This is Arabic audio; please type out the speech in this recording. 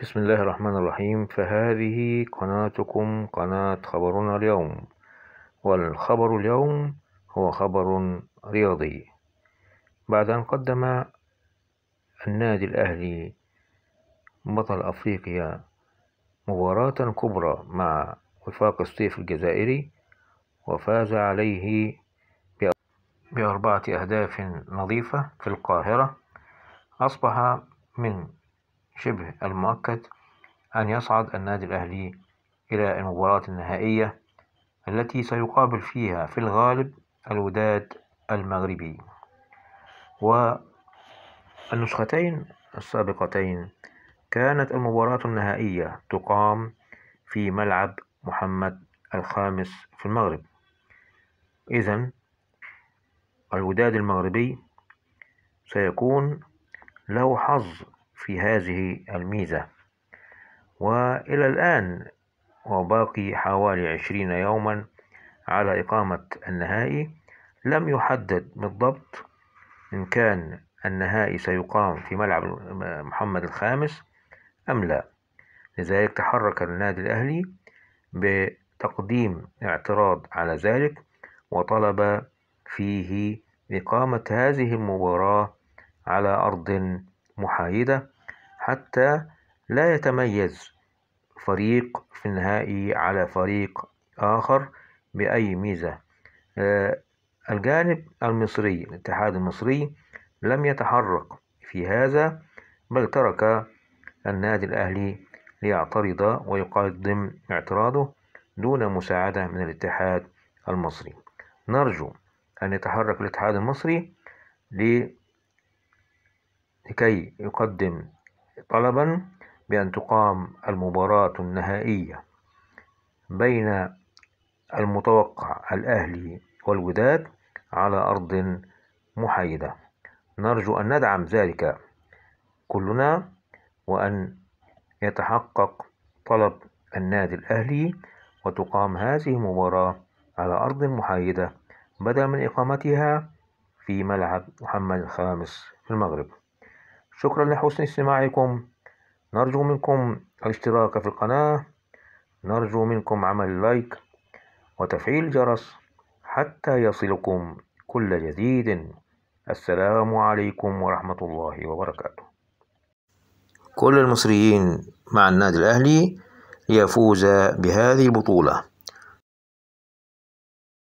بسم الله الرحمن الرحيم فهذه قناتكم قناة خبرنا اليوم والخبر اليوم هو خبر رياضي بعد أن قدم النادي الأهلي بطل أفريقيا مباراة كبرى مع وفاق الصيف الجزائري وفاز عليه بأربعة أهداف نظيفة في القاهرة أصبح من شبه المؤكد أن يصعد النادي الأهلي إلى المباراة النهائية التي سيقابل فيها في الغالب الوداد المغربي والنسختين السابقتين كانت المباراة النهائية تقام في ملعب محمد الخامس في المغرب إذا الوداد المغربي سيكون له حظ في هذه الميزة وإلى الآن وباقي حوالي عشرين يوما على إقامة النهائي لم يحدد بالضبط إن كان النهائي سيقام في ملعب محمد الخامس أم لا لذلك تحرك النادي الأهلي بتقديم اعتراض على ذلك وطلب فيه إقامة هذه المباراة على أرض محايدة حتى لا يتميز فريق في النهائي على فريق آخر بأي ميزة آه، الجانب المصري الاتحاد المصري لم يتحرك في هذا بل ترك النادي الأهلي ليعترض ويقدم اعتراضه دون مساعدة من الاتحاد المصري نرجو أن يتحرك الاتحاد المصري لكي يقدم طلبا بأن تقام المباراة النهائية بين المتوقع الأهلي والوداد على أرض محايدة نرجو أن ندعم ذلك كلنا وأن يتحقق طلب النادي الأهلي وتقام هذه المباراة على أرض محايدة بدلا من إقامتها في ملعب محمد الخامس في المغرب شكرا لحسن استماعكم نرجو منكم الاشتراك في القناة نرجو منكم عمل لايك وتفعيل الجرس حتى يصلكم كل جديد السلام عليكم ورحمة الله وبركاته كل المصريين مع النادي الأهلي ليفوز بهذه البطولة